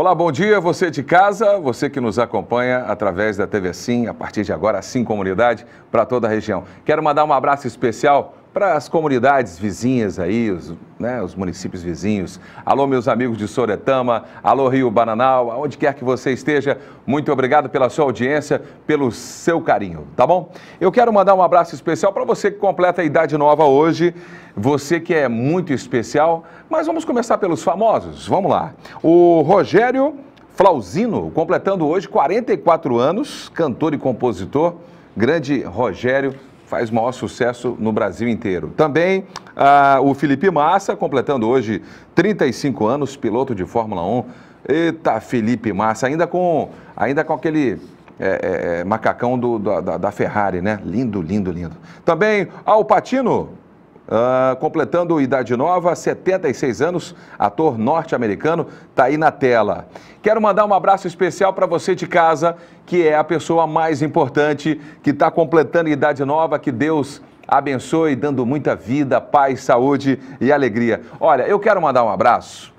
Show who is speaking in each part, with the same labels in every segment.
Speaker 1: Olá, bom dia, você de casa, você que nos acompanha através da TV Sim, a partir de agora, Sim Comunidade, para toda a região. Quero mandar um abraço especial para as comunidades vizinhas aí, os, né, os, municípios vizinhos. Alô, meus amigos de Soretama, alô Rio Bananal, aonde quer que você esteja, muito obrigado pela sua audiência, pelo seu carinho, tá bom? Eu quero mandar um abraço especial para você que completa a idade nova hoje, você que é muito especial, mas vamos começar pelos famosos, vamos lá. O Rogério Flauzino, completando hoje 44 anos, cantor e compositor, grande Rogério faz maior sucesso no Brasil inteiro. Também ah, o Felipe Massa, completando hoje 35 anos, piloto de Fórmula 1. Eita, Felipe Massa, ainda com, ainda com aquele é, é, é macacão do, da, da Ferrari, né? Lindo, lindo, lindo. Também Alpatino. Ah, Uh, completando idade nova, 76 anos, ator norte-americano, tá aí na tela. Quero mandar um abraço especial para você de casa, que é a pessoa mais importante, que está completando idade nova, que Deus abençoe, dando muita vida, paz, saúde e alegria. Olha, eu quero mandar um abraço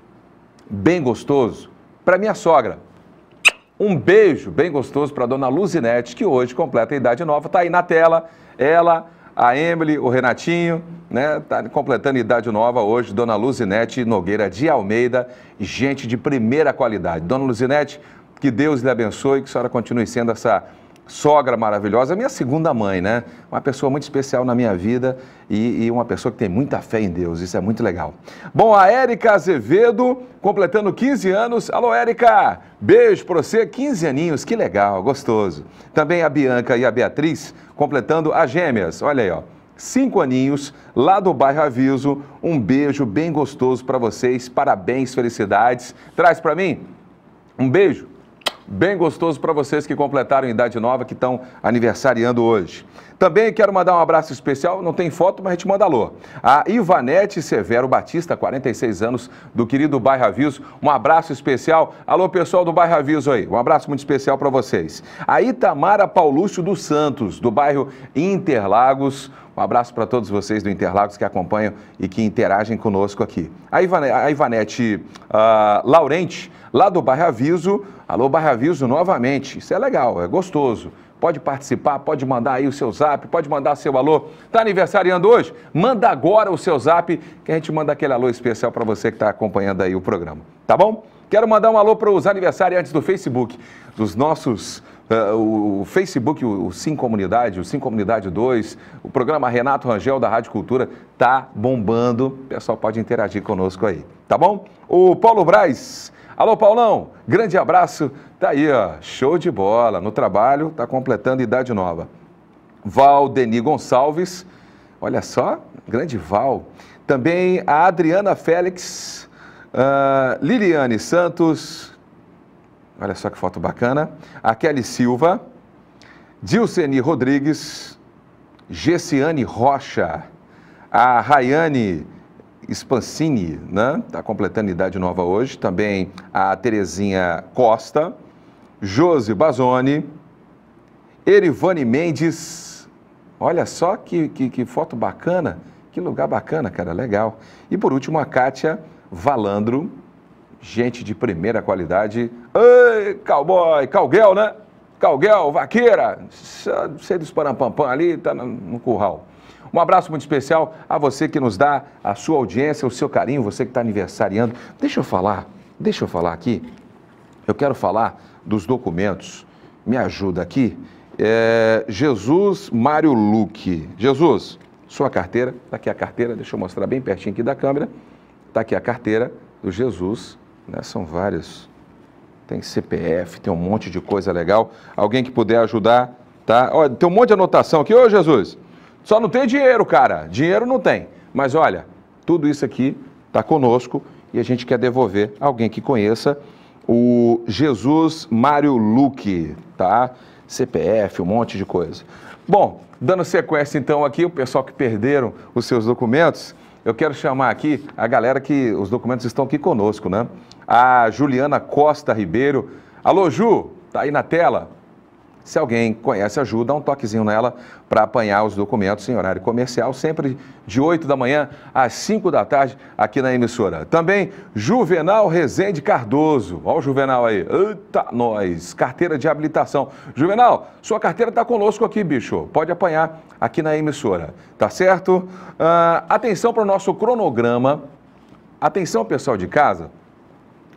Speaker 1: bem gostoso para minha sogra. Um beijo bem gostoso para dona Luzinete, que hoje completa a idade nova, tá aí na tela. Ela a Emily, o Renatinho, né? Tá completando idade nova hoje, Dona Luzinete Nogueira de Almeida, gente de primeira qualidade. Dona Luzinete, que Deus lhe abençoe, que a senhora continue sendo essa sogra maravilhosa, minha segunda mãe, né? Uma pessoa muito especial na minha vida e, e uma pessoa que tem muita fé em Deus, isso é muito legal. Bom, a Érica Azevedo, completando 15 anos. Alô, Érica! Beijo pra você, 15 aninhos, que legal, gostoso. Também a Bianca e a Beatriz, completando as gêmeas, olha aí, ó. Cinco aninhos, lá do bairro Aviso. Um beijo bem gostoso para vocês, parabéns, felicidades. Traz para mim um beijo bem gostoso para vocês que completaram idade nova, que estão aniversariando hoje. Também quero mandar um abraço especial, não tem foto, mas a gente manda alô. A Ivanete Severo Batista, 46 anos, do querido Bairro Aviso. Um abraço especial. Alô, pessoal do Bairro Aviso aí. Um abraço muito especial para vocês. A Itamara Paulúcio dos Santos, do bairro Interlagos. Um abraço para todos vocês do Interlagos que acompanham e que interagem conosco aqui. A, Ivane, a Ivanete uh, Laurente, lá do Barra Aviso. Alô, Barra Aviso novamente. Isso é legal, é gostoso. Pode participar, pode mandar aí o seu zap, pode mandar seu alô. Tá aniversariando hoje? Manda agora o seu zap que a gente manda aquele alô especial para você que está acompanhando aí o programa. Tá bom? Quero mandar um alô para os aniversariantes do Facebook, dos nossos ah, o Facebook, o Sim Comunidade, o Sim Comunidade 2, o programa Renato Rangel da Rádio Cultura tá bombando. O pessoal pode interagir conosco aí, tá bom? O Paulo Braz. Alô, Paulão, grande abraço. Tá aí, ó, show de bola. No trabalho, tá completando idade nova. Valdeni Gonçalves, olha só, grande Val. Também a Adriana Félix, uh, Liliane Santos, Olha só que foto bacana. A Kelly Silva, Dilceni Rodrigues, Gessiane Rocha, a Rayane Spancini, né? Está completando idade nova hoje. Também a Terezinha Costa, Josi Bazoni, Erivane Mendes. Olha só que, que, que foto bacana. Que lugar bacana, cara. Legal. E por último, a Kátia Valandro, gente de primeira qualidade. Ei, cowboy, calguel, né? Calguel, vaqueira, sei dos Parampampam ali, tá no curral. Um abraço muito especial a você que nos dá a sua audiência, o seu carinho, você que está aniversariando. Deixa eu falar, deixa eu falar aqui. Eu quero falar dos documentos. Me ajuda aqui. É, Jesus Mário Luque. Jesus, sua carteira, está aqui a carteira, deixa eu mostrar bem pertinho aqui da câmera. Está aqui a carteira do Jesus né? São vários. Tem CPF, tem um monte de coisa legal. Alguém que puder ajudar, tá? Olha, tem um monte de anotação aqui. Ô, Jesus, só não tem dinheiro, cara. Dinheiro não tem. Mas olha, tudo isso aqui está conosco e a gente quer devolver alguém que conheça o Jesus Mário Luque, tá? CPF, um monte de coisa. Bom, dando sequência então aqui, o pessoal que perderam os seus documentos, eu quero chamar aqui a galera que os documentos estão aqui conosco, né? a Juliana Costa Ribeiro. Alô, Ju, tá aí na tela? Se alguém conhece a Ju, dá um toquezinho nela para apanhar os documentos em horário comercial, sempre de 8 da manhã às 5 da tarde aqui na emissora. Também Juvenal Rezende Cardoso. Olha o Juvenal aí. Eita, nós! Carteira de habilitação. Juvenal, sua carteira está conosco aqui, bicho. Pode apanhar aqui na emissora, tá certo? Uh, atenção para o nosso cronograma. Atenção, pessoal de casa.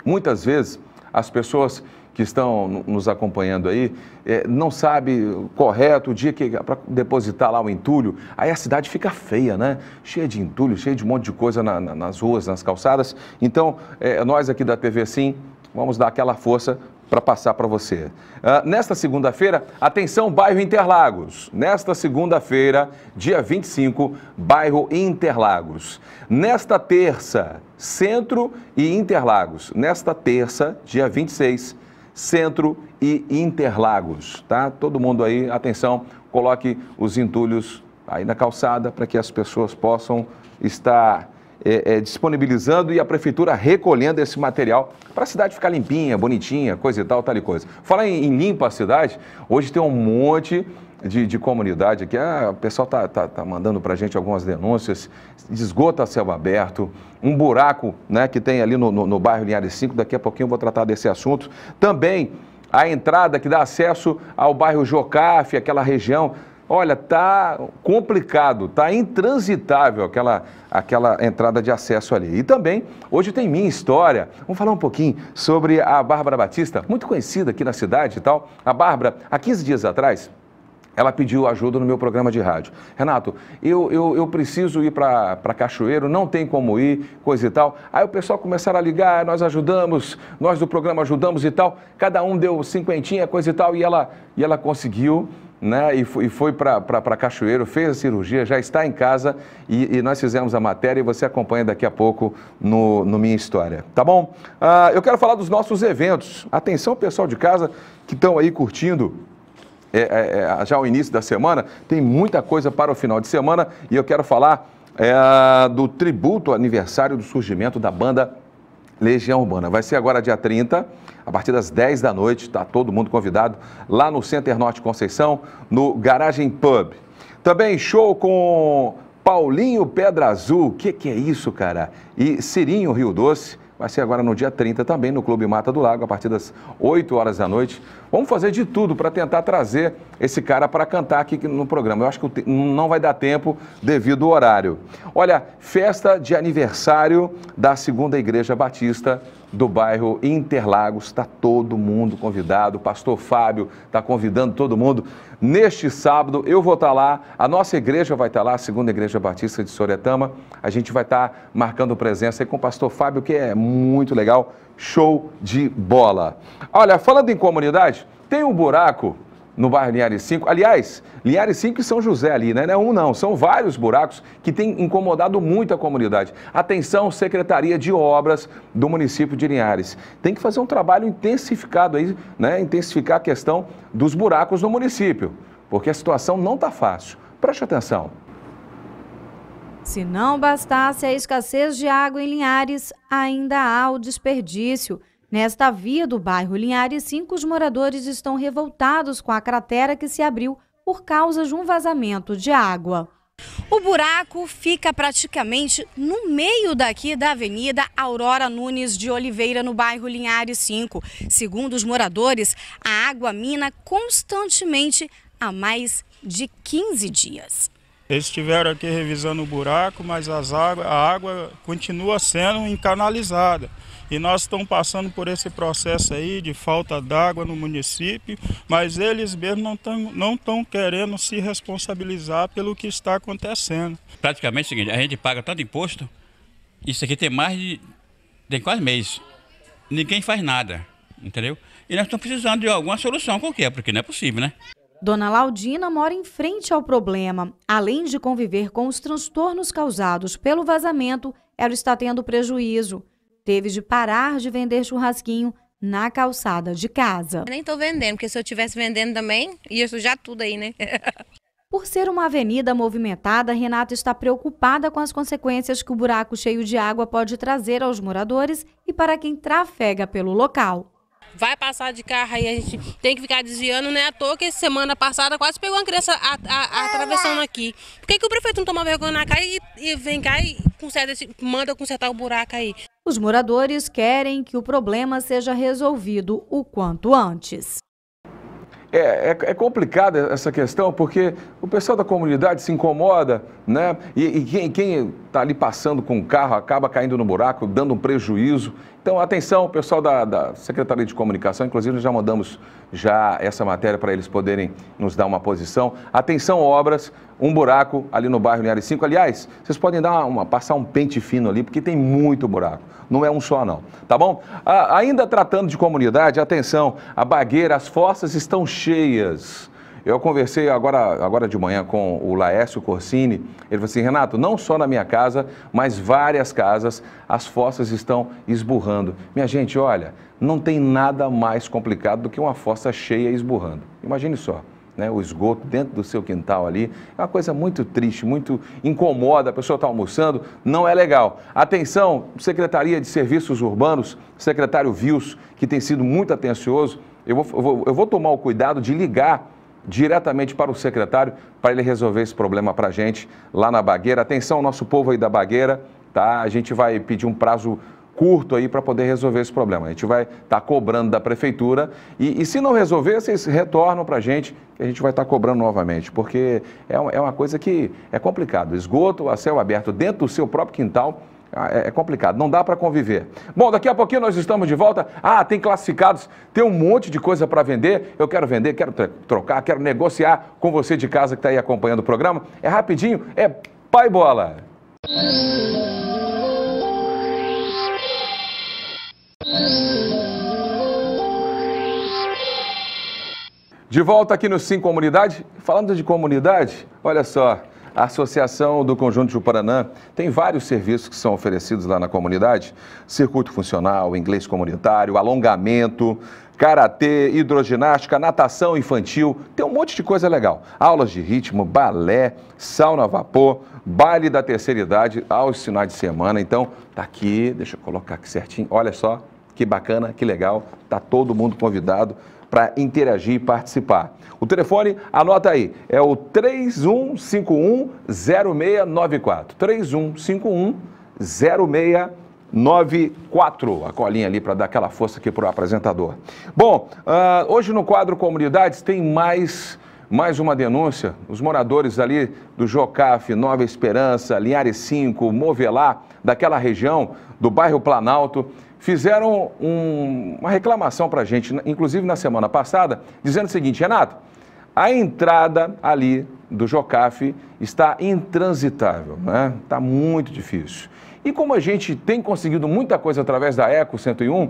Speaker 1: Muitas vezes as pessoas que estão nos acompanhando aí é, não sabe correto o dia que para depositar lá o entulho, aí a cidade fica feia, né? Cheia de entulho, cheia de um monte de coisa na, na, nas ruas, nas calçadas. Então, é, nós aqui da TV Sim vamos dar aquela força para passar para você. Uh, nesta segunda-feira, atenção, bairro Interlagos. Nesta segunda-feira, dia 25, bairro Interlagos. Nesta terça, centro e Interlagos. Nesta terça, dia 26, centro e Interlagos, tá? Todo mundo aí, atenção, coloque os entulhos aí na calçada para que as pessoas possam estar é, é, disponibilizando e a prefeitura recolhendo esse material para a cidade ficar limpinha, bonitinha, coisa e tal, tal e coisa. Falar em, em limpa a cidade, hoje tem um monte de, de comunidade aqui. Ah, o pessoal está tá, tá mandando para a gente algumas denúncias de esgoto a céu aberto, um buraco né, que tem ali no, no, no bairro Linhares 5, daqui a pouquinho eu vou tratar desse assunto. Também a entrada que dá acesso ao bairro Jocafe, aquela região olha, tá complicado, tá intransitável aquela, aquela entrada de acesso ali. E também, hoje tem minha história. Vamos falar um pouquinho sobre a Bárbara Batista, muito conhecida aqui na cidade e tal. A Bárbara, há 15 dias atrás, ela pediu ajuda no meu programa de rádio. Renato, eu, eu, eu preciso ir para Cachoeiro, não tem como ir, coisa e tal. Aí o pessoal começaram a ligar, ah, nós ajudamos, nós do programa ajudamos e tal. Cada um deu cinquentinha, coisa e tal, e ela, e ela conseguiu né, e foi, foi para Cachoeiro, fez a cirurgia, já está em casa e, e, nós fizemos a matéria e você acompanha daqui a pouco no, no Minha História, tá bom? Ah, eu quero falar dos nossos eventos. Atenção, pessoal de casa que estão aí curtindo é, é, é, já o início da semana, tem muita coisa para o final de semana e eu quero falar é, do tributo aniversário do surgimento da banda Legião Urbana. Vai ser agora dia 30, a partir das 10 da noite, está todo mundo convidado, lá no Center Norte Conceição, no Garagem Pub. Também show com Paulinho Pedra Azul, o que, que é isso, cara? E Cirinho Rio Doce, vai ser agora no dia 30 também, no Clube Mata do Lago, a partir das 8 horas da noite. Vamos fazer de tudo para tentar trazer esse cara para cantar aqui no programa. Eu acho que não vai dar tempo devido ao horário. Olha, festa de aniversário da Segunda Igreja Batista do bairro Interlagos. Está todo mundo convidado. O pastor Fábio está convidando todo mundo. Neste sábado eu vou estar tá lá, a nossa igreja vai estar tá lá, a segunda igreja batista de Soretama. A gente vai estar tá marcando presença aí com o pastor Fábio, que é muito legal. Show de bola. Olha, falando em comunidade, tem um buraco no bairro Linhares 5. Aliás, Linhares 5 e São José ali, né? Não é um não, são vários buracos que têm incomodado muito a comunidade. Atenção, Secretaria de Obras do município de Linhares. Tem que fazer um trabalho intensificado aí, né? Intensificar a questão dos buracos no município, porque a situação não está fácil. Preste atenção.
Speaker 2: Se não bastasse a escassez de água em Linhares, ainda há o desperdício – Nesta via do bairro Linhares 5, os moradores estão revoltados com a cratera que se abriu por causa de um vazamento de água. O buraco fica praticamente no meio daqui da Avenida Aurora Nunes de Oliveira, no bairro Linhares 5. Segundo os moradores, a água mina constantemente há mais de 15 dias.
Speaker 3: Eles estiveram aqui revisando o buraco, mas as água, a água continua sendo encanalizada. E nós estamos passando por esse processo aí de falta d'água no município, mas eles mesmos não estão não tão querendo se responsabilizar pelo que está acontecendo. Praticamente é o seguinte, a gente paga tanto imposto, isso aqui tem mais de. tem quase mês. Ninguém faz nada, entendeu? E nós estamos precisando de alguma solução qualquer, porque não é possível, né?
Speaker 2: Dona Laudina mora em frente ao problema. Além de conviver com os transtornos causados pelo vazamento, ela está tendo prejuízo teve de parar de vender churrasquinho na calçada de casa. Eu
Speaker 3: nem estou vendendo, porque se eu estivesse vendendo também, ia sujar tudo aí, né?
Speaker 2: Por ser uma avenida movimentada, Renata está preocupada com as consequências que o buraco cheio de água pode trazer aos moradores e para quem trafega pelo local.
Speaker 3: Vai passar de carro aí, a gente tem que ficar desviando, né? À toa que semana passada quase pegou uma criança a, a, a atravessando aqui. Por que, que o prefeito não toma vergonha na cara e, e vem cá e conserta esse, manda consertar o buraco aí?
Speaker 2: Os moradores querem que o problema seja resolvido o quanto antes.
Speaker 1: É, é, é complicada essa questão, porque o pessoal da comunidade se incomoda, né? E, e quem está ali passando com o carro acaba caindo no buraco, dando um prejuízo. Então, atenção, pessoal da, da Secretaria de Comunicação, inclusive já mandamos já essa matéria para eles poderem nos dar uma posição. Atenção, obras, um buraco ali no bairro Linhares 5. Aliás, vocês podem dar uma, passar um pente fino ali, porque tem muito buraco. Não é um só, não. Tá bom? Ah, ainda tratando de comunidade, atenção, a bagueira, as fossas estão cheias. Eu conversei agora, agora de manhã com o Laércio Corsini. Ele falou assim: Renato, não só na minha casa, mas várias casas, as fossas estão esburrando. Minha gente, olha, não tem nada mais complicado do que uma fossa cheia esburrando. Imagine só né, o esgoto dentro do seu quintal ali. É uma coisa muito triste, muito incomoda. A pessoa está almoçando, não é legal. Atenção, Secretaria de Serviços Urbanos, secretário Vils, que tem sido muito atencioso. Eu vou, eu vou, eu vou tomar o cuidado de ligar diretamente para o secretário para ele resolver esse problema para a gente lá na Bagueira. Atenção, nosso povo aí da Bagueira, tá? A gente vai pedir um prazo curto aí para poder resolver esse problema. A gente vai estar tá cobrando da prefeitura e, e, se não resolver, vocês retornam para a gente que a gente vai estar tá cobrando novamente, porque é, é uma coisa que é complicado. Esgoto a céu aberto dentro do seu próprio quintal ah, é, é complicado, não dá para conviver. Bom, daqui a pouquinho nós estamos de volta. Ah, tem classificados, tem um monte de coisa para vender. Eu quero vender, quero trocar, quero negociar com você de casa que está aí acompanhando o programa. É rapidinho, é pai bola. De volta aqui no Sim Comunidade. Falando de comunidade, olha só, a Associação do Conjunto de Paranã tem vários serviços que são oferecidos lá na comunidade: circuito funcional, inglês comunitário, alongamento, karatê, hidroginástica, natação infantil, tem um monte de coisa legal. Aulas de ritmo, balé, sauna a vapor, baile da terceira idade aos finais de semana. Então, tá aqui, deixa eu colocar aqui certinho. Olha só, que bacana, que legal. Tá todo mundo convidado para interagir e participar. O telefone, anota aí, é o 31510694. 31510694. A colinha ali para dar aquela força aqui para o apresentador. Bom, uh, hoje no quadro Comunidades tem mais. Mais uma denúncia, os moradores ali do Jocaf, Nova Esperança, Linhares 5, Movelá daquela região do bairro Planalto, fizeram um, uma reclamação para a gente, inclusive na semana passada, dizendo o seguinte, Renato, a entrada ali do Jocafe está intransitável, né? Está muito difícil. E como a gente tem conseguido muita coisa através da Eco 101,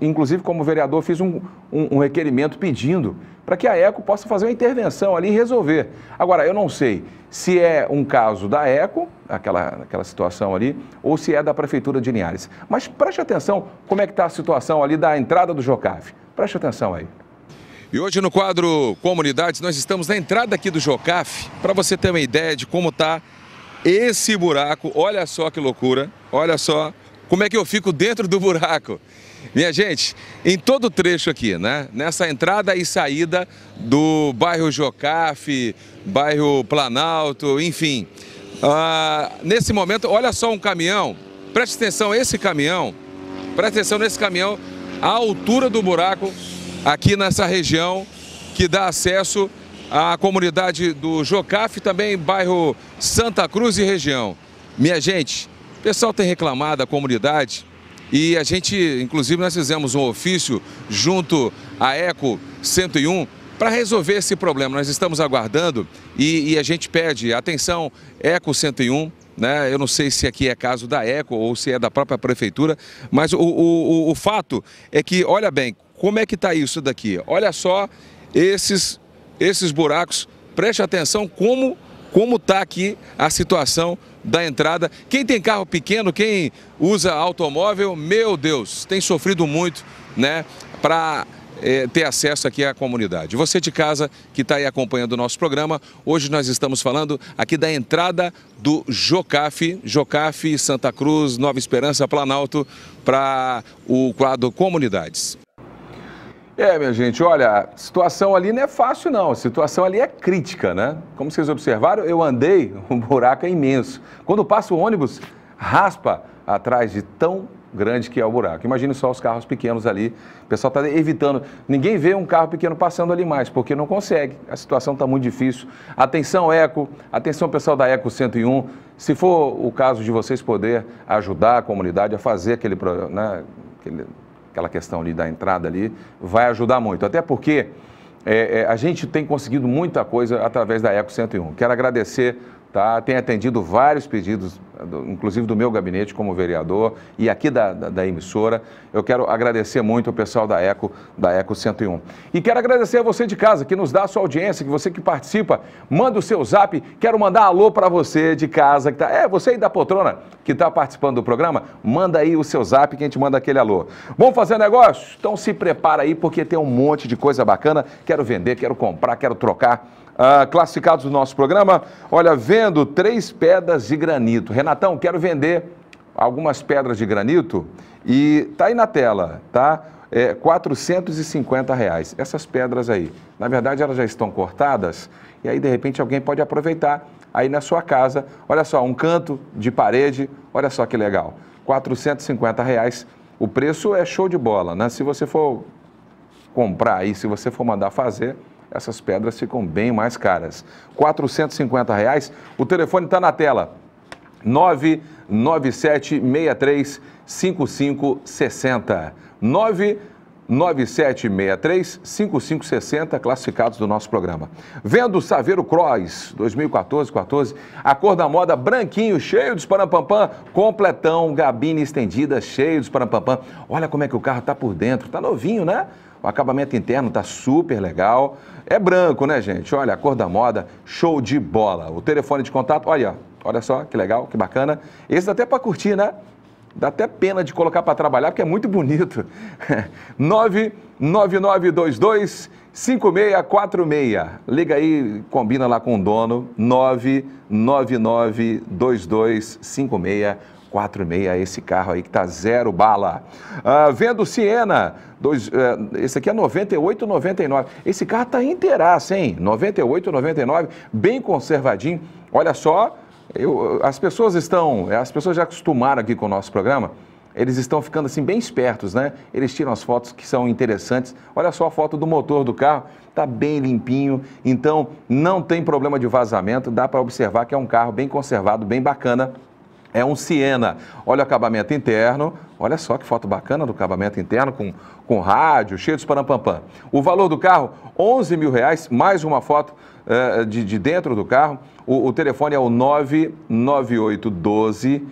Speaker 1: inclusive como vereador, fiz um, um, um requerimento pedindo para que a ECO possa fazer uma intervenção ali e resolver. Agora, eu não sei se é um caso da ECO, aquela, aquela situação ali, ou se é da Prefeitura de Linhares. Mas preste atenção como é que está a situação ali da entrada do Jocaf. Preste atenção aí. E hoje no quadro Comunidades nós estamos na entrada aqui do Jocaf, para você ter uma ideia de como está esse buraco. Olha só que loucura, olha só como é que eu fico dentro do buraco. Minha gente, em todo o trecho aqui, né? Nessa entrada e saída do bairro Jocafe, bairro Planalto, enfim. Ah, nesse momento, olha só um caminhão. Preste atenção, esse caminhão, preste atenção nesse caminhão, a altura do buraco aqui nessa região que dá acesso à comunidade do Jocafe, também bairro Santa Cruz e região. Minha gente, o pessoal tem reclamado, a comunidade, e a gente, inclusive, nós fizemos um ofício junto à ECO 101 para resolver esse problema. Nós estamos aguardando e, e a gente pede atenção, ECO 101, né? Eu não sei se aqui é caso da ECO ou se é da própria prefeitura, mas o, o, o fato é que, olha bem, como é que está isso daqui? Olha só esses, esses buracos, preste atenção como está aqui a situação da entrada. Quem tem carro pequeno, quem usa automóvel, meu Deus, tem sofrido muito, né, para é, eh, ter acesso aqui à comunidade. Você de casa que está aí acompanhando o nosso programa, hoje nós estamos falando aqui da entrada do Jocaf, Jocaf Santa Cruz, Nova Esperança, Planalto, para o quadro Comunidades. É, minha gente, olha, a situação ali não é fácil, não. A situação ali é crítica, né? Como vocês observaram, eu andei, um buraco é imenso. Quando passa o ônibus, raspa atrás de tão grande que é o buraco. Imagine só os carros pequenos ali. O pessoal está evitando. Ninguém vê um carro pequeno passando ali mais, porque não consegue. A situação está muito difícil. Atenção, Eco. Atenção, pessoal da Eco 101. Se for o caso de vocês poder ajudar a comunidade a fazer aquele, né, aquele aquela questão ali da entrada ali, vai ajudar muito. Até porque é, é, a gente tem conseguido muita coisa através da Eco 101. Quero agradecer tá? tem atendido vários pedidos, inclusive do meu gabinete como vereador e aqui da, da, da, emissora. Eu quero agradecer muito ao pessoal da Eco, da Eco 101. E quero agradecer a você de casa que nos dá a sua audiência, que você que participa, manda o seu zap. Quero mandar alô para você de casa, que tá, é você aí da poltrona que está participando do programa, manda aí o seu zap que a gente manda aquele alô. Vamos fazer negócio? Então se prepara aí porque tem um monte de coisa bacana. Quero vender, quero comprar, quero trocar. Ah, classificados do nosso programa. Olha, vendo três pedras de granito. Renatão, quero vender algumas pedras de granito e tá aí na tela, tá? É, 450 reais. Essas pedras aí, na verdade elas já estão cortadas e aí de repente alguém pode aproveitar aí na sua casa. Olha só, um canto de parede, olha só que legal. 450 reais. O preço é show de bola, né? Se você for comprar aí, se você for mandar fazer, essas pedras ficam bem mais caras. R$ reais. O telefone está na tela. 63 5560. 63 5560, classificados do nosso programa. Vendo Saveiro Cross 2014-14, a cor da moda branquinho, cheio de esparampampam, completão, gabine estendida, cheio de esparampampam. Olha como é que o carro está por dentro, está novinho, né? O acabamento interno está super legal. É branco, né, gente? Olha, a cor da moda, show de bola. O telefone de contato, olha, olha só que legal, que bacana. Esse dá até para curtir, né? Dá até pena de colocar para trabalhar, porque é muito bonito. 99922 5646. Liga aí, combina lá com o dono. 99922 5646. 4,6 é esse carro aí que tá zero bala. Uh, vendo Siena, dois, uh, esse aqui é 98,99. Esse carro tá inteiraço, hein? 98,99, bem conservadinho. Olha só, eu, as pessoas estão, eh, as pessoas já acostumaram aqui com o nosso programa, eles estão ficando assim bem espertos, né? Eles tiram as fotos que são interessantes. Olha só a foto do motor do carro, tá bem limpinho, então não tem problema de vazamento, dá para observar que é um carro bem conservado, bem bacana é um Siena. Olha o acabamento interno. Olha só que foto bacana do acabamento interno com, com rádio, cheio de parampampam. O valor do carro, 11 mil reais, mais uma foto uh, de, de, dentro do carro. O, o telefone é o 99812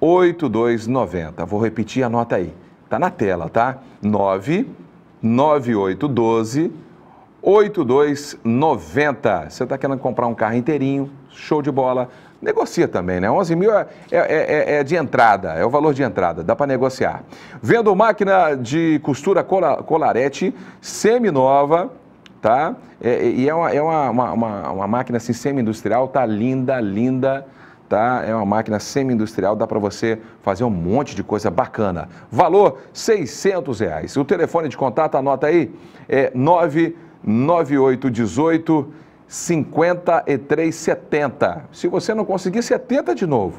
Speaker 1: 8290. Vou repetir, anota aí. Tá na tela, tá? 99812 8290. Você está querendo comprar um carro inteirinho, show de bola negocia também, né? 11 mil é, é, é, é, é de entrada, é o valor de entrada, dá para negociar. Vendo máquina de costura cola, colarete nova, tá? É, é, e é uma, é uma, uma, uma máquina assim, semi-industrial, tá linda, linda, tá? É uma máquina semi-industrial, dá para você fazer um monte de coisa bacana. Valor, 600 reais. O telefone de contato, anota aí, é 99818... 5370. Se você não conseguir, 70 de novo.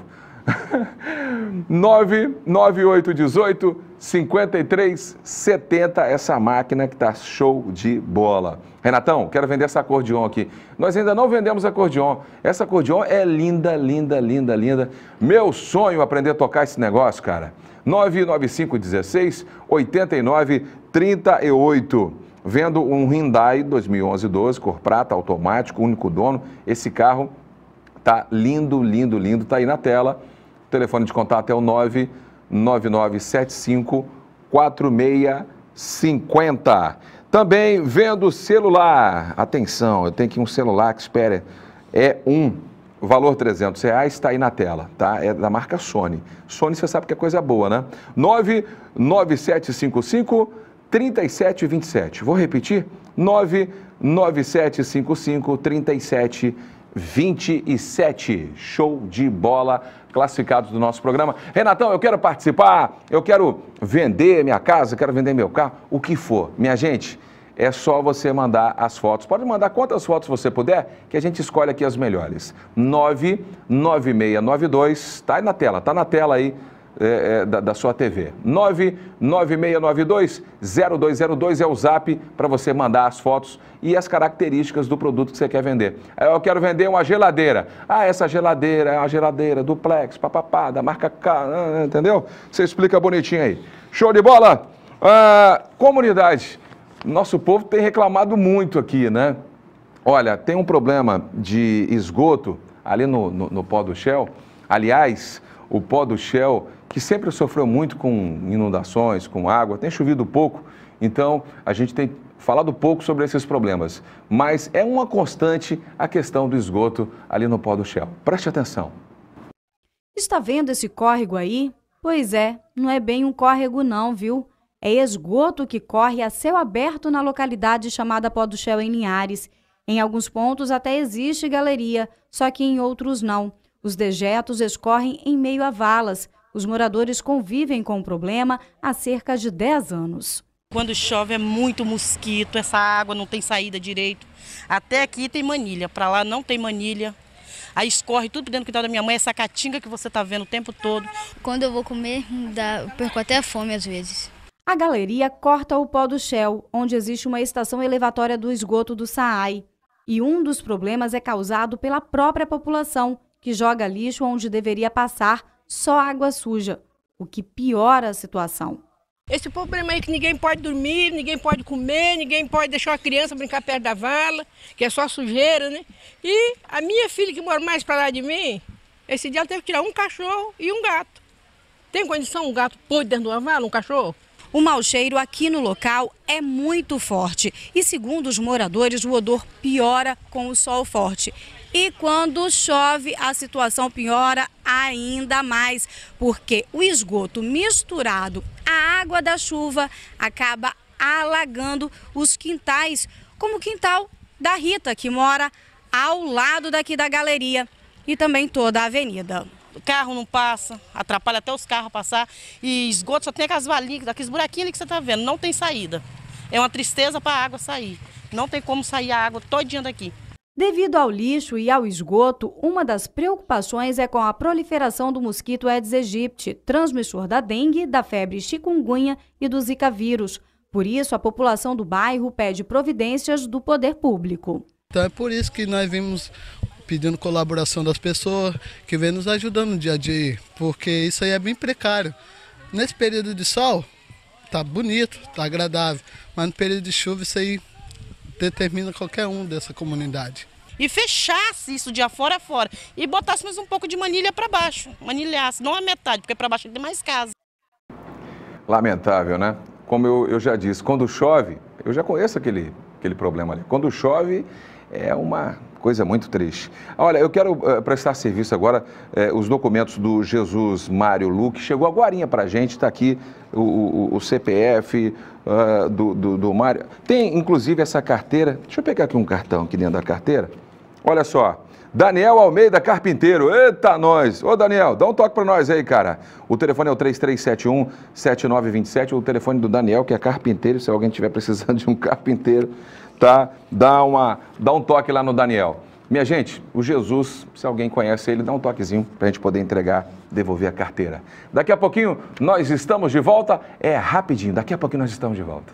Speaker 1: 99818 5370, essa máquina que está show de bola. Renatão, quero vender essa acordeon aqui. Nós ainda não vendemos acordeon. Essa acordeon é linda, linda, linda, linda. Meu sonho é aprender a tocar esse negócio, cara. 99516 8938 vendo um Hyundai 2011-12, cor prata, automático, único dono. Esse carro tá lindo, lindo, lindo. Tá aí na tela. O telefone de contato é o 99975 4650. Também vendo celular. Atenção, eu tenho aqui um celular que espera é um valor 300 reais está aí na tela, tá? É da marca Sony. Sony você sabe que é coisa boa, né? 99755 3727. Vou repetir: 99755 3727. Show de bola classificados do nosso programa. Renatão, eu quero participar, eu quero vender minha casa, quero vender meu carro, o que for. Minha gente, é só você mandar as fotos. Pode mandar quantas fotos você puder, que a gente escolhe aqui as melhores. 99692, tá aí na tela, tá na tela aí é, é, da, da, sua TV. 99692-0202 é o zap para você mandar as fotos e as características do produto que você quer vender. É, eu quero vender uma geladeira. Ah, essa geladeira é uma geladeira duplex, papapá, da marca K, ah, ah, entendeu? Você explica bonitinho aí. Show de bola! Ah, comunidade, nosso povo tem reclamado muito aqui, né? Olha, tem um problema de esgoto ali no, no, no pó do Shell. Aliás, o pó do Shell que sempre sofreu muito com inundações, com água, tem chovido pouco, então a gente tem falado pouco sobre esses problemas. Mas é uma constante a questão do esgoto ali no pó do Shell. Preste atenção.
Speaker 2: Está vendo esse córrego aí? Pois é, não é bem um córrego não, viu? É esgoto que corre a céu aberto na localidade chamada Pó do Shell em Linhares. Em alguns pontos até existe galeria, só que em outros não. Os dejetos escorrem em meio a valas, os moradores convivem com o problema há cerca de 10 anos. Quando chove é muito mosquito, essa água não tem saída direito. Até aqui tem manilha, para lá não tem manilha. Aí escorre tudo dentro do quintal da minha mãe, essa caatinga que você está vendo o tempo todo. Quando eu vou comer, dá, perco até a fome às vezes. A galeria corta o pó do Shell, onde existe uma estação elevatória do esgoto do Saai. E um dos problemas é causado pela própria população, que joga lixo onde deveria passar só água suja, o que piora a situação. Esse problema aí que ninguém pode dormir, ninguém pode comer, ninguém pode deixar a criança brincar perto da vala, que é só sujeira, né? E a minha filha que mora mais para lá de mim, esse dia ela teve que tirar um cachorro e um gato. Tem condição um gato pôr dentro de uma vala, um cachorro? O mau cheiro aqui no local é muito forte e, segundo os moradores, o odor piora com o sol forte. E quando chove, a situação piora ainda mais, porque o esgoto misturado à água da chuva acaba alagando os quintais, como o quintal da Rita, que mora ao lado daqui da galeria e também toda a avenida. O carro não passa, atrapalha até os carros passar e esgoto só tem aquelas valinhas, aqueles buraquinhos ali que você está vendo, não tem saída. É uma tristeza para a água sair. Não tem como sair a água todinha daqui. Devido ao lixo e ao esgoto, uma das preocupações é com a proliferação do mosquito Aedes aegypti, transmissor da dengue, da febre chikungunya e do zika vírus. Por isso, a população do bairro pede providências do poder público.
Speaker 3: Então é por isso que nós vimos pedindo colaboração das pessoas que vem nos ajudando no dia a dia, porque isso aí é bem precário. Nesse período de sol, tá bonito, tá agradável, mas no período de chuva isso aí determina qualquer um dessa comunidade.
Speaker 2: E fechasse isso de afora a fora e botasse mais um pouco de manilha para baixo, manilhasse, não a metade, porque para baixo tem mais casa.
Speaker 1: Lamentável, né? Como eu, eu já disse, quando chove, eu já conheço aquele, aquele problema ali. Quando chove, é uma coisa muito triste. Olha, eu quero uh, prestar serviço agora, uh, os documentos do Jesus Mário Luque. Chegou agora para a gente, está aqui o, o, o CPF uh, ah, do, do, do Mário. Tem, inclusive, essa carteira. Deixa eu pegar aqui um cartão aqui dentro da carteira. Olha só, Daniel Almeida Carpinteiro. Eita, nós! Ô, Daniel, dá um toque para nós aí, cara. O telefone é o 3371-7927, o telefone do Daniel, que é carpinteiro. Se alguém estiver precisando de um carpinteiro, tá? Dá, uma, dá um toque lá no Daniel. Minha gente, o Jesus, se alguém conhece ele, dá um toquezinho para a gente poder entregar, devolver a carteira. Daqui a pouquinho nós estamos de volta. É rapidinho, daqui a pouquinho nós estamos de volta.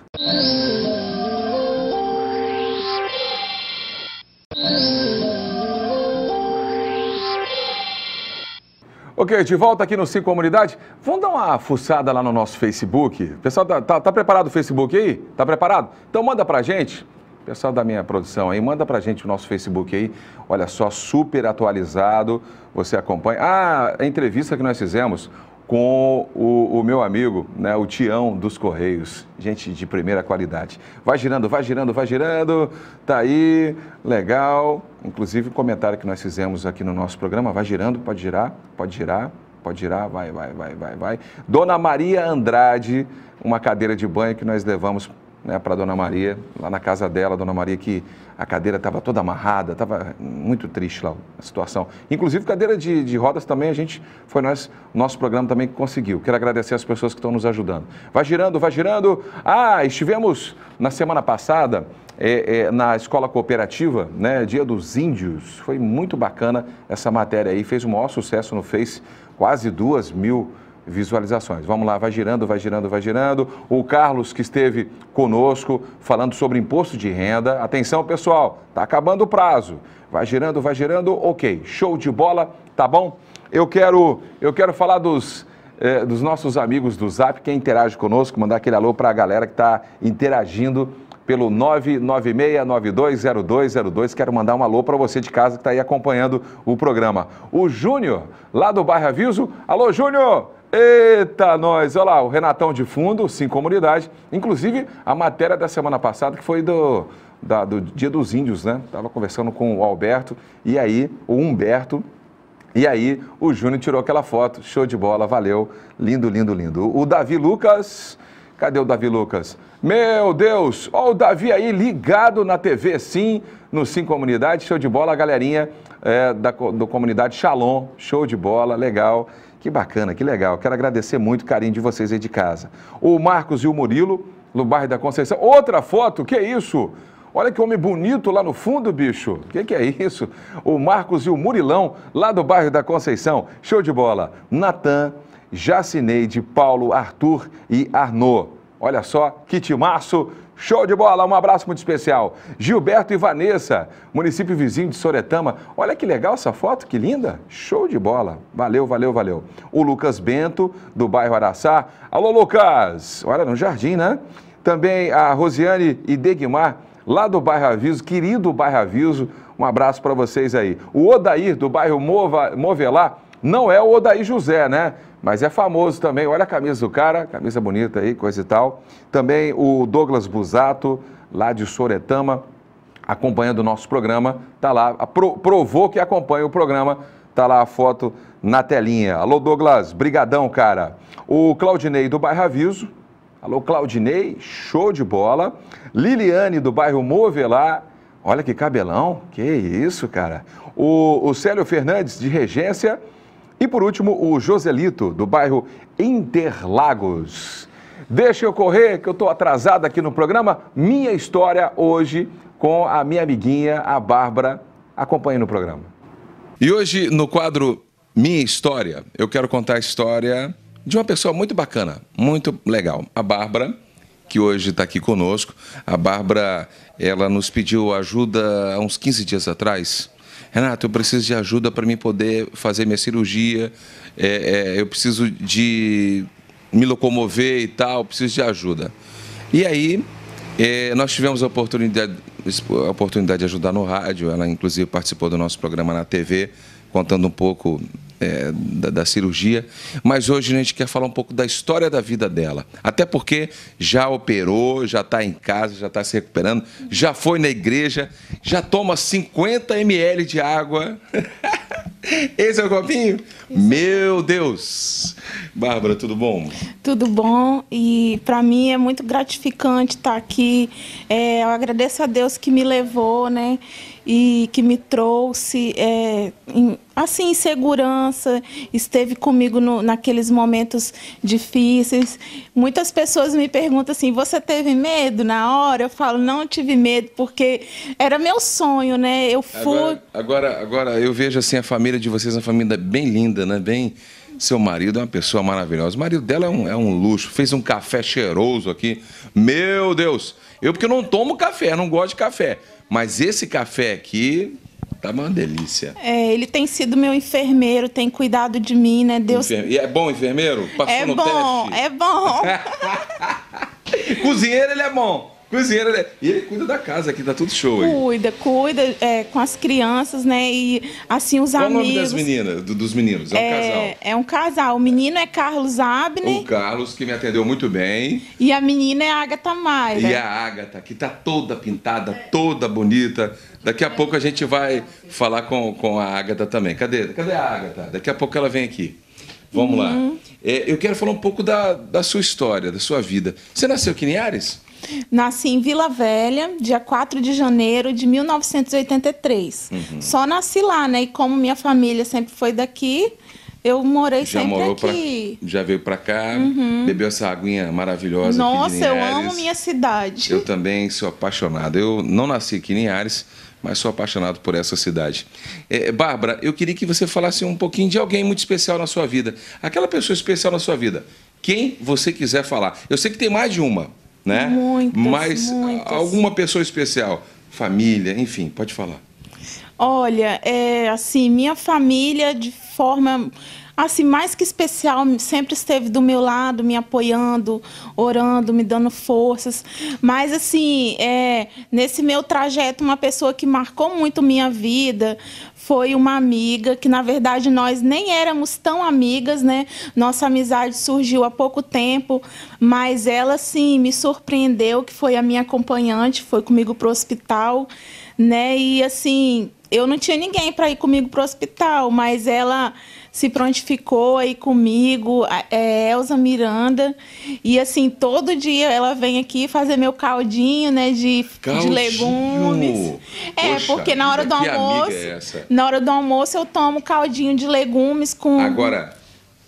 Speaker 1: Ok, de volta aqui no Cinco Comunidade. Vamos dar uma fuçada lá no nosso Facebook. Pessoal, tá, tá, tá preparado o Facebook aí? Tá preparado? Então manda pra gente pessoal da minha produção aí, manda para a gente o nosso Facebook aí. Olha só, super atualizado. Você acompanha. Ah, a entrevista que nós fizemos com o, o meu amigo, né, o Tião dos Correios. Gente de primeira qualidade. Vai girando, vai girando, vai girando. Tá aí, legal. Inclusive, o comentário que nós fizemos aqui no nosso programa. Vai girando, pode girar, pode girar, pode girar, vai, vai, vai, vai, vai. Dona Maria Andrade, uma cadeira de banho que nós levamos né, para Dona Maria, lá na casa dela, Dona Maria, que a cadeira estava toda amarrada, estava muito triste lá a situação. Inclusive, cadeira de, de rodas também, a gente, foi nós, nosso programa também que conseguiu. Quero agradecer as pessoas que estão nos ajudando. Vai girando, vai girando. Ah, estivemos na semana passada é, é, na escola cooperativa, né, Dia dos Índios. Foi muito bacana essa matéria aí, fez o maior sucesso no Face, quase duas mil visualizações. Vamos lá, vai girando, vai girando, vai girando. O Carlos que esteve conosco falando sobre imposto de renda. Atenção, pessoal, tá acabando o prazo. Vai girando, vai girando. OK, show de bola, tá bom? Eu quero eu quero falar dos eh, dos nossos amigos do Zap, quem interage conosco, mandar aquele alô para a galera que está interagindo pelo 996920202. Quero mandar um alô para você de casa que está aí acompanhando o programa. O Júnior, lá do bairro Aviso. Alô, Júnior! Eita, nós! Olha lá, o Renatão de fundo, sim, comunidade. Inclusive, a matéria da semana passada, que foi do, da, do Dia dos Índios, né? Estava conversando com o Alberto e aí o Humberto. E aí o Júnior tirou aquela foto. Show de bola, valeu. Lindo, lindo, lindo. O Davi Lucas. Cadê o Davi Lucas? Meu Deus! Olha o Davi aí ligado na TV, sim, no Sim Comunidade. Show de bola, galerinha é, da do Comunidade Shalom. Show de bola, legal. Que bacana, que legal. Quero agradecer muito o carinho de vocês aí de casa. O Marcos e o Murilo, no bairro da Conceição. Outra foto, que é isso? Olha que homem bonito lá no fundo, bicho. O que, que, é isso? O Marcos e o Murilão, lá do bairro da Conceição. Show de bola. Natan, Jacineide, Paulo, Arthur e Arnô. Olha só, que timaço. Show de bola, um abraço muito especial. Gilberto e Vanessa, município vizinho de Soretama. Olha que legal essa foto, que linda. Show de bola. Valeu, valeu, valeu. O Lucas Bento, do bairro Araçá. Alô, Lucas. Olha, no jardim, né? Também a Rosiane e Deguimar, lá do bairro Aviso, querido bairro Aviso. Um abraço para vocês aí. O Odair, do bairro Mova, Movelar, não é o Odair José, né? mas é famoso também. Olha a camisa do cara, camisa bonita aí, coisa e tal. Também o Douglas Busato, lá de Soretama, acompanhando o nosso programa, tá lá, provou que acompanha o programa, tá lá a foto na telinha. Alô Douglas, brigadão, cara. O Claudinei do bairro Aviso, alô Claudinei, show de bola. Liliane do bairro Movelar, olha que cabelão, que isso, cara. O, o Célio Fernandes de Regência, e por último, o Joselito, do bairro Interlagos. Deixa eu correr, que eu estou atrasado aqui no programa. Minha história hoje com a minha amiguinha, a Bárbara, acompanhando o programa. E hoje, no quadro Minha História, eu quero contar a história de uma pessoa muito bacana, muito legal, a Bárbara, que hoje está aqui conosco. A Bárbara, ela nos pediu ajuda há uns 15 dias atrás Renato, eu preciso de ajuda para me poder fazer minha cirurgia, é, é, eu preciso de me locomover e tal, preciso de ajuda. E aí, é, nós tivemos a oportunidade, a oportunidade de ajudar no rádio, ela inclusive participou do nosso programa na TV, contando um pouco é, da, da, cirurgia, mas hoje a gente quer falar um pouco da história da vida dela. Até porque já operou, já está em casa, já está se recuperando, já foi na igreja, já toma 50 ml de água. Esse é o copinho? Meu Deus! Bárbara, tudo bom?
Speaker 3: Tudo bom e para mim é muito gratificante estar tá aqui. É, eu agradeço a Deus que me levou, né? e que me trouxe é, em, assim segurança, esteve comigo no, naqueles momentos difíceis. Muitas pessoas me perguntam assim: você teve medo na hora? Eu falo: não tive medo porque era meu sonho, né? Eu fui.
Speaker 1: Agora, agora, agora eu vejo assim a família de vocês, uma família bem linda, né? Bem seu marido é uma pessoa maravilhosa. O marido dela é um, é um luxo. Fez um café cheiroso aqui. Meu Deus! Eu, porque não tomo café, não gosto de café. Mas esse café aqui tá uma delícia.
Speaker 3: É, ele tem sido meu enfermeiro, tem cuidado de mim, né? Deus.
Speaker 1: Enferme... E é bom enfermeiro? Passou é no bom,
Speaker 3: teste? É bom, é
Speaker 1: bom. Cozinheiro ele é bom. Cozinheira, né? E ele cuida da casa aqui, tá tudo show aí.
Speaker 3: Cuida, cuida é, com as crianças, né? E assim, os Qual amigos. Qual o nome das
Speaker 1: meninas, do, dos meninos? É um é, casal.
Speaker 3: É um casal. O menino é Carlos Abner. O
Speaker 1: Carlos, que me atendeu muito bem.
Speaker 3: E a menina é a Agatha Maia. E a
Speaker 1: Agatha, que tá toda pintada, toda bonita. Daqui a pouco a gente vai falar com, com a Agatha também. Cadê? Cadê a Agatha? Daqui a pouco ela vem aqui. Vamos uhum. lá. É, eu quero falar um pouco da, da sua história, da sua vida. Você nasceu aqui em Ares?
Speaker 3: Nasci em Vila Velha, dia 4 de janeiro de 1983. Uhum. Só nasci lá, né? E como minha família sempre foi daqui, eu morei já sempre aqui.
Speaker 1: Pra, já veio para cá, uhum. bebeu essa aguinha maravilhosa. Nossa, eu amo
Speaker 3: minha cidade.
Speaker 1: Eu também sou apaixonado. Eu não nasci aqui em Ares mas sou apaixonado por essa cidade. É, Bárbara, eu queria que você falasse um pouquinho de alguém muito especial na sua vida. Aquela pessoa especial na sua vida. Quem você quiser falar. Eu sei que tem mais de uma né? Muitas, Mas muitas. alguma pessoa especial, família, enfim, pode falar.
Speaker 3: Olha, é assim, minha família de forma assim, mais que especial, sempre esteve do meu lado, me apoiando, orando, me dando forças. Mas, assim, é, nesse meu trajeto, uma pessoa que marcou muito minha vida foi uma amiga que, na verdade, nós nem éramos tão amigas, né? Nossa amizade surgiu há pouco tempo, mas ela, sim, me surpreendeu, que foi a minha acompanhante, foi comigo para o hospital, né? E, assim, eu não tinha ninguém para ir comigo para o hospital, mas ela se prontificou aí comigo, é Elza Miranda. E assim, todo dia ela vem aqui fazer meu caldinho, né, de, caldinho. de legumes. É, Poxa, porque na hora do almoço, é na hora do almoço eu tomo caldinho de legumes com Agora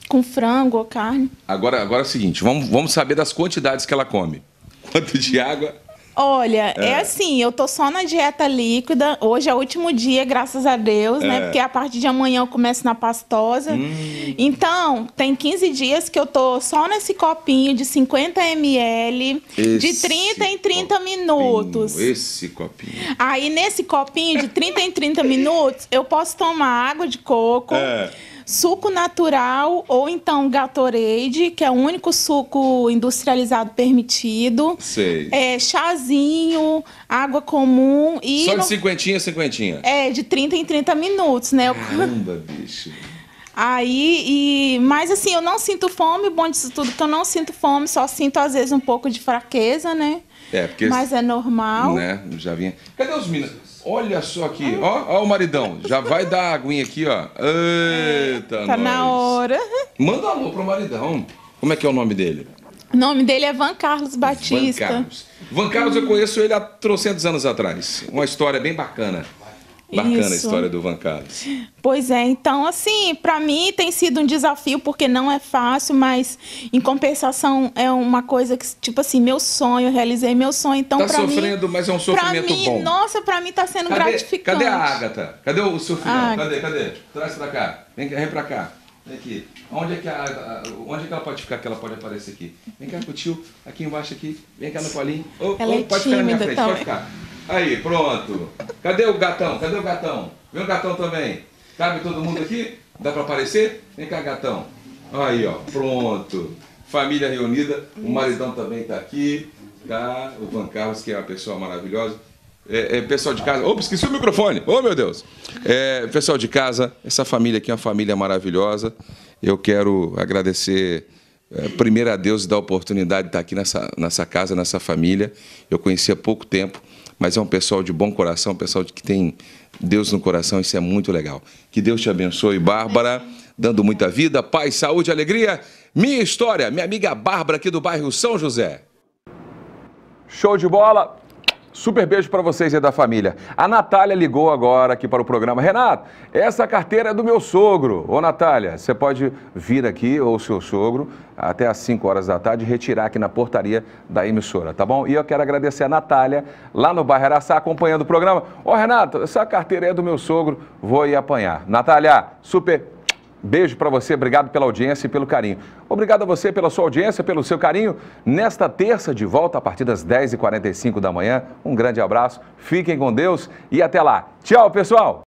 Speaker 3: com frango ou carne.
Speaker 1: Agora, agora é o seguinte, vamos, vamos saber das quantidades que ela come. Quanto de água?
Speaker 3: Olha, é. é. assim, eu tô só na dieta líquida. Hoje é o último dia, graças a Deus, né? é. né? Porque a partir de amanhã eu começo na pastosa. Hum. Então, tem 15 dias que eu tô só nesse copinho de 50 ml, esse de 30 em 30 copinho, minutos. Esse copinho. Aí, nesse copinho de 30 em 30 minutos, eu posso tomar água de coco. É suco natural ou então Gatorade, que é o único suco industrializado permitido. Sei. É, chazinho, água comum e. Só de no...
Speaker 1: cinquentinha, cinquentinha.
Speaker 3: É, de 30 em 30 minutos, né? Caramba, bicho. Aí, e, mas assim, eu não sinto fome, bom disso tudo, que eu não sinto fome, só sinto às vezes um pouco de fraqueza, né?
Speaker 1: É, porque. Mas
Speaker 3: é normal.
Speaker 1: Né? Já vinha. Cadê os meninos? Olha só aqui, ó, ó o maridão. Já vai dar a aguinha aqui, ó. Eita, Tá nós. na hora. Manda alô pro maridão. Como é que é o nome dele?
Speaker 3: O nome dele é Van Carlos Batista. Van Carlos.
Speaker 1: Van Carlos, eu conheço ele há trocentos anos atrás. Uma história bem bacana. Bacana Isso. a história do Van Carlos.
Speaker 3: Pois é, então assim, para mim tem sido um desafio porque não é fácil, mas em compensação é uma coisa que tipo assim, meu sonho, realizei meu sonho, então tá para mim Tá sofrendo, mas é um sofrimento pra mim, bom. Nossa, para mim tá sendo cadê, gratificante. Cadê a
Speaker 1: Ágata? Cadê o seu filho? Ah, cadê, cadê? Traz para cá. Vem vem para cá. Vem aqui. Onde é, que a, onde é que ela pode ficar que ela pode aparecer aqui? Vem cá com o tio, aqui embaixo aqui. Vem cá no colinho. ela é pode ficar na minha frente, pode ficar. Aí, pronto. Cadê o gatão? Cadê o gatão? Vem o gatão também. Cabe todo mundo aqui? Dá para aparecer? Vem cá, gatão. Aí, ó, pronto. Família reunida. O maridão também está aqui. Tá? O Van Carlos, que é uma pessoa maravilhosa. É, é, pessoal de casa. Opa, esqueci o microfone. Oh, meu Deus. É, pessoal de casa, essa família aqui é uma família maravilhosa. Eu quero agradecer é, primeiro a Deus e dar a oportunidade de estar aqui nessa, nessa casa, nessa família. Eu conheci há pouco tempo mas é um pessoal de bom coração, pessoal que tem Deus no coração, isso é muito legal. Que Deus te abençoe, Bárbara, dando muita vida, paz, saúde, alegria. Minha história, minha amiga Bárbara aqui do bairro São José. Show de bola! Super beijo para vocês e da família. A Natália ligou agora aqui para o programa. Renato, essa carteira é do meu sogro. Ô, Natália, você pode vir aqui, ou seu sogro, até às 5 horas da tarde, retirar aqui na portaria da emissora, tá bom? E eu quero agradecer a Natália, lá no bairro Araçá, acompanhando o programa. Ô, Renato, essa carteira é do meu sogro, vou ir apanhar. Natália, super Beijo para você, obrigado pela audiência e pelo carinho. Obrigado a você pela sua audiência, pelo seu carinho. Nesta terça, de volta a partir das 10h45 da manhã. Um grande abraço, fiquem com Deus e até lá. Tchau, pessoal!